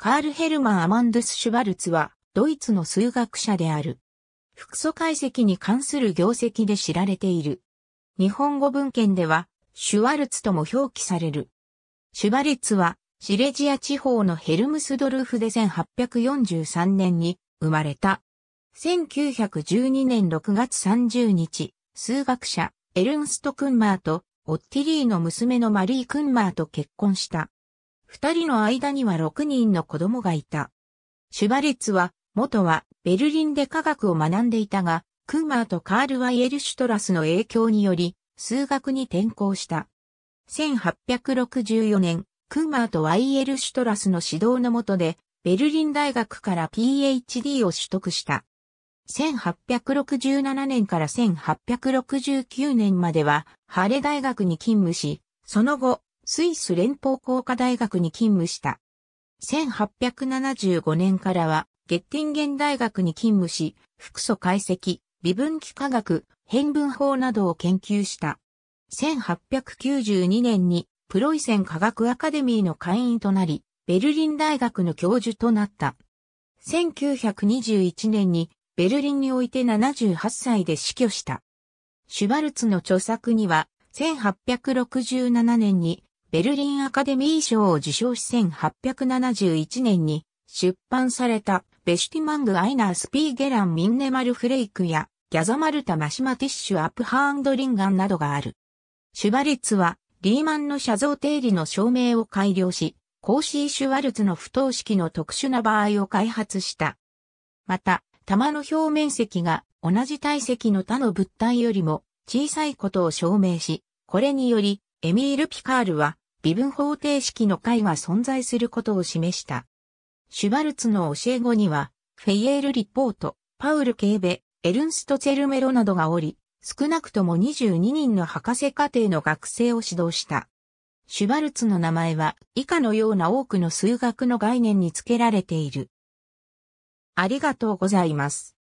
カール・ヘルマン・アマンドゥス・シュバルツは、ドイツの数学者である。複素解析に関する業績で知られている。日本語文献では、シュワルツとも表記される。シュバルツは、シレジア地方のヘルムスドルフで1843年に生まれた。1912年6月30日、数学者、エルンスト・クンマーと、オッティリーの娘のマリー・クンマーと結婚した。二人の間には六人の子供がいた。シュバレッツは、元はベルリンで科学を学んでいたが、クーマーとカール・ワイエルシュトラスの影響により、数学に転校した。1864年、クーマーとワイエルシュトラスの指導の下で、ベルリン大学から PhD を取得した。1867年から1869年までは、ハレ大学に勤務し、その後、スイス連邦工科大学に勤務した。1875年からは、ゲッティンゲン大学に勤務し、複素解析、微分器化学、変分法などを研究した。1892年にプロイセン科学アカデミーの会員となり、ベルリン大学の教授となった。1921年にベルリンにおいて78歳で死去した。シュバルツの著作には、1867年にベルリンアカデミー賞を受賞し1871年に出版されたベシュティマング・アイナー・スピーゲラン・ミンネマル・フレイクやギャザマルタ・マシマティッシュ・アップハーンド・リンガンなどがある。シュバリッツはリーマンの写像定理の証明を改良し、コーシー・シュワルツの不等式の特殊な場合を開発した。また、玉の表面積が同じ体積の他の物体よりも小さいことを証明し、これによりエミール・ピカールは、微分方程式の解が存在することを示した。シュバルツの教え子には、フェイエール・リポート、パウル・ケーベ、エルンスト・ツェルメロなどがおり、少なくとも22人の博士課程の学生を指導した。シュバルツの名前は以下のような多くの数学の概念に付けられている。ありがとうございます。